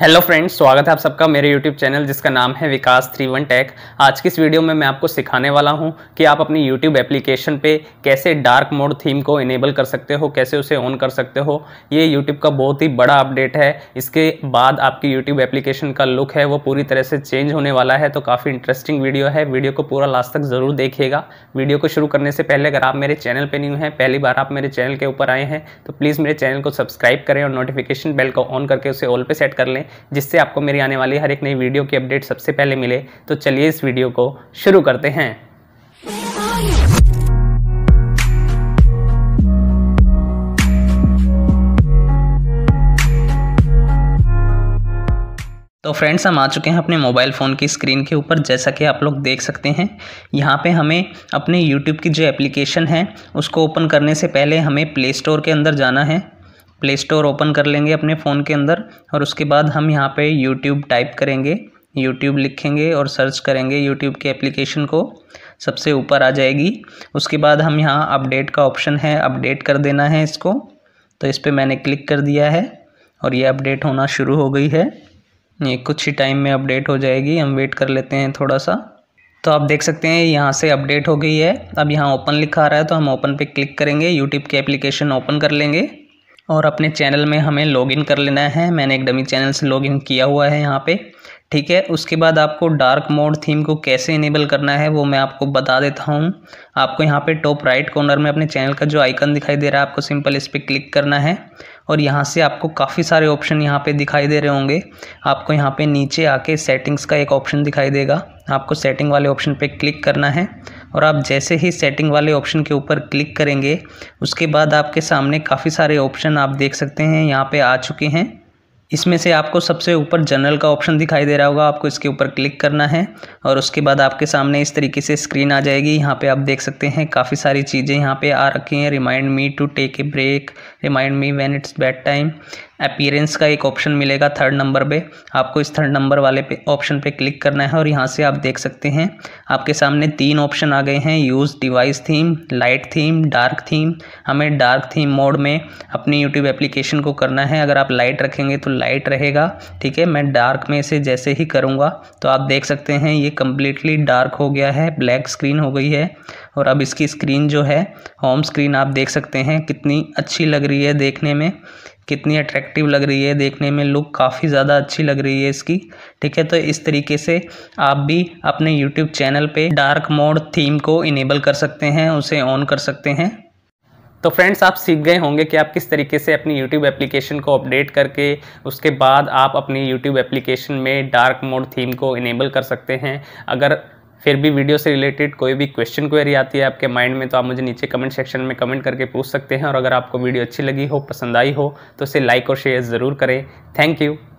hello friends स्वागत है आप सबका मेरे यूट्यूब चैनल जिसका नाम है विकास थ्री वन टेक आज की इस वीडियो में मैं आपको सिखाने वाला हूं कि आप अपनी यूट्यूब एप्लीकेशन पे कैसे डार्क मोड थीम को इनेबल कर सकते हो कैसे उसे ऑन कर सकते हो ये यूट्यूब का बहुत ही बड़ा अपडेट है इसके बाद आपकी यूट्यूब एप्लीकेशन का लुक है वो पूरी तरह से चेंज होने वाला है तो काफ़ी इंटरेस्टिंग वीडियो है वीडियो को पूरा लास्ट तक ज़रूर देखिएगा वीडियो को शुरू करने से पहले अगर आप मेरे चैनल पर न्यू हैं पहली बार आप मेरे चैनल के ऊपर आए हैं तो प्लीज़ मेरे चैनल को सब्सक्राइब करें और नोटिफिकेशन बेल को ऑन करके उसे ऑल पर सेट कर लें करें जिससे आपको मेरी आने वाली हर एक नई वीडियो की अपडेट सबसे पहले मिले तो चलिए इस वीडियो को शुरू करते हैं तो फ्रेंड्स हम आ चुके हैं अपने मोबाइल फ़ोन की स्क्रीन के ऊपर जैसा कि आप लोग देख सकते हैं यहाँ पे हमें अपने यूट्यूब की जो एप्लीकेशन है उसको ओपन करने से पहले हमें प्ले स्टोर के अंदर जाना है प्ले स्टोर ओपन कर लेंगे अपने फ़ोन के अंदर और उसके बाद हम यहाँ पे यूट्यूब टाइप करेंगे यूट्यूब लिखेंगे और सर्च करेंगे यूट्यूब के एप्लीकेशन को सबसे ऊपर आ जाएगी उसके बाद हम यहाँ अपडेट का ऑप्शन है अपडेट कर देना है इसको तो इस पर मैंने क्लिक कर दिया है और ये अपडेट होना शुरू हो गई है ये कुछ ही टाइम में अपडेट हो जाएगी हम वेट कर लेते हैं थोड़ा सा तो आप देख सकते हैं यहाँ से अपडेट हो गई है अब यहाँ ओपन लिखा आ रहा है तो हम ओपन पे क्लिक करेंगे यूट्यूब के एप्लीकेशन ओपन कर लेंगे और अपने चैनल में हमें लॉगिन कर लेना है मैंने एक डमी चैनल से लॉगिन किया हुआ है यहाँ पे ठीक है उसके बाद आपको डार्क मोड थीम को कैसे इनेबल करना है वो मैं आपको बता देता हूँ आपको यहाँ पे टॉप राइट कॉर्नर में अपने चैनल का जो आइकन दिखाई दे रहा है आपको सिंपल इस पर क्लिक करना है और यहाँ से आपको काफ़ी सारे ऑप्शन यहाँ पे दिखाई दे रहे होंगे आपको यहाँ पे नीचे आके सेटिंग्स का एक ऑप्शन दिखाई देगा आपको सेटिंग वाले ऑप्शन पे क्लिक करना है और आप जैसे ही सेटिंग वाले ऑप्शन के ऊपर क्लिक करेंगे उसके बाद आपके सामने काफ़ी सारे ऑप्शन आप देख सकते हैं यहाँ पे आ चुके हैं इसमें से आपको सबसे ऊपर जनरल का ऑप्शन दिखाई दे रहा होगा आपको इसके ऊपर क्लिक करना है और उसके बाद आपके सामने इस तरीके से स्क्रीन आ जाएगी यहाँ पे आप देख सकते हैं काफ़ी सारी चीज़ें यहाँ पे आ रखी हैं remind me to take a break remind me when it's bedtime appearance का एक ऑप्शन मिलेगा थर्ड नंबर पे आपको इस थर्ड नंबर वाले पे ऑप्शन पे क्लिक करना है और यहाँ से आप देख सकते हैं आपके सामने तीन ऑप्शन आ गए हैं use device theme light theme dark theme हमें डार्क थीम मोड में अपनी यूट्यूब एप्लीकेशन को करना है अगर आप लाइट रखेंगे तो लाइट रहेगा ठीक है मैं डार्क में इसे जैसे ही करूँगा तो आप देख सकते हैं ये कम्प्लीटली डार्क हो गया है ब्लैक स्क्रीन हो गई है और अब इसकी स्क्रीन जो है होम स्क्रीन आप देख सकते हैं कितनी अच्छी लग रही है देखने में कितनी अट्रैक्टिव लग रही है देखने में लुक काफ़ी ज़्यादा अच्छी लग रही है इसकी ठीक है तो इस तरीके से आप भी अपने यूट्यूब चैनल पे डार्क मोड थीम को इनेबल कर सकते हैं उसे ऑन कर सकते हैं तो फ्रेंड्स आप सीख गए होंगे कि आप किस तरीके से अपनी YouTube एप्लीकेशन को अपडेट करके उसके बाद आप अपनी YouTube एप्लीकेशन में डार्क मोड थीम को इनेबल कर सकते हैं अगर फिर भी वीडियो से रिलेटेड कोई भी क्वेश्चन क्वेरी आती है आपके माइंड में तो आप मुझे नीचे कमेंट सेक्शन में कमेंट करके पूछ सकते हैं और अगर आपको वीडियो अच्छी लगी हो पसंद आई हो तो इसे लाइक और शेयर ज़रूर करें थैंक यू